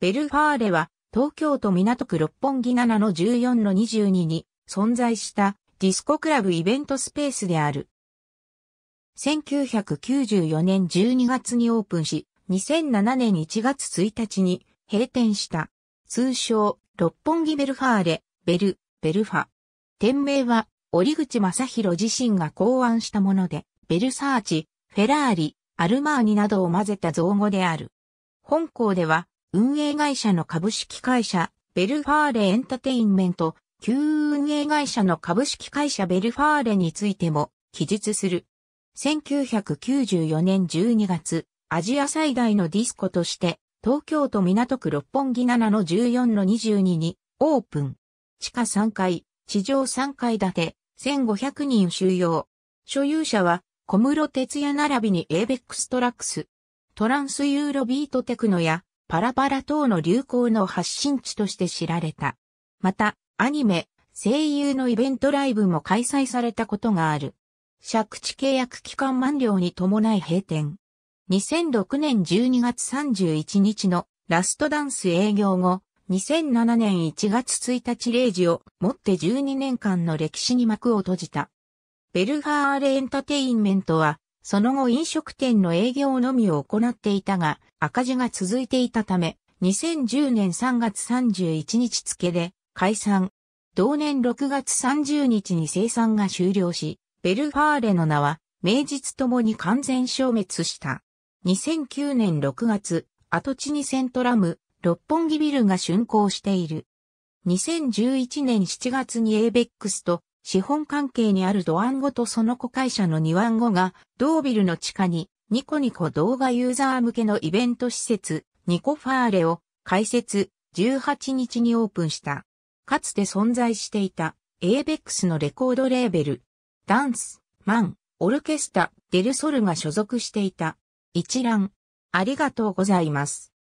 ベルファーレは東京都港区六本木7の14の22に存在したディスコクラブイベントスペースである。1994年12月にオープンし、2007年1月1日に閉店した。通称、六本木ベルファーレ、ベル、ベルファ。店名は、折口正宏自身が考案したもので、ベルサーチ、フェラーリ、アルマーニなどを混ぜた造語である。本校では、運営会社の株式会社、ベルファーレエンタテインメント、旧運営会社の株式会社ベルファーレについても記述する。1994年12月、アジア最大のディスコとして、東京都港区六本木7の14の22にオープン。地下3階、地上3階建て、1500人収容。所有者は小室哲也並びにエイベックストラックス。トランスユーロビートテクノやパラパラ等の流行の発信地として知られた。また、アニメ、声優のイベントライブも開催されたことがある。借地契約期間満了に伴い閉店。2006年12月31日のラストダンス営業後、2007年1月1日0時をもって12年間の歴史に幕を閉じた。ベルハーレエンタテインメントはその後飲食店の営業のみを行っていたが、赤字が続いていたため、2010年3月31日付で解散。同年6月30日に生産が終了し、ベルファーレの名は、名実ともに完全消滅した。2009年6月、跡地にセントラム、六本木ビルが竣工している。2011年7月にエイベックスと資本関係にあるドアンゴとその子会社のニワンゴが、ドービルの地下に、ニコニコ動画ユーザー向けのイベント施設、ニコファーレを、開設、18日にオープンした。かつて存在していた、エーベックスのレコードレーベル、ダンス、マン、オルケスタ、デルソルが所属していた。一覧、ありがとうございます。